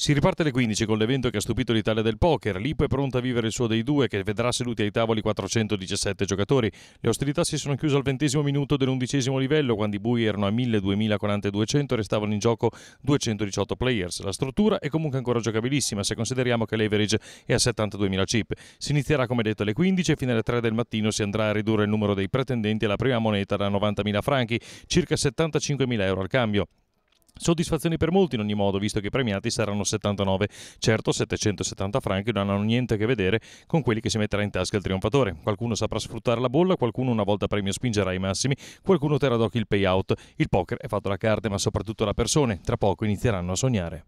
Si riparte alle 15 con l'evento che ha stupito l'Italia del poker. L'IPO è pronta a vivere il suo dei due, che vedrà seduti ai tavoli 417 giocatori. Le ostilità si sono chiuse al ventesimo minuto dell'undicesimo livello, quando i bui erano a 1000-204200 e restavano in gioco 218 players. La struttura è comunque ancora giocabilissima, se consideriamo che l'average è a 72.000 chip. Si inizierà, come detto, alle 15 e fino alle 3 del mattino si andrà a ridurre il numero dei pretendenti alla prima moneta da 90.000 franchi, circa 75.000 euro al cambio. Soddisfazioni per molti in ogni modo, visto che i premiati saranno 79. Certo, 770 franchi non hanno niente a che vedere con quelli che si metterà in tasca il trionfatore. Qualcuno saprà sfruttare la bolla, qualcuno una volta premio spingerà i massimi, qualcuno terrà d'occhio il payout. Il poker è fatto la carte, ma soprattutto la persone. Tra poco inizieranno a sognare.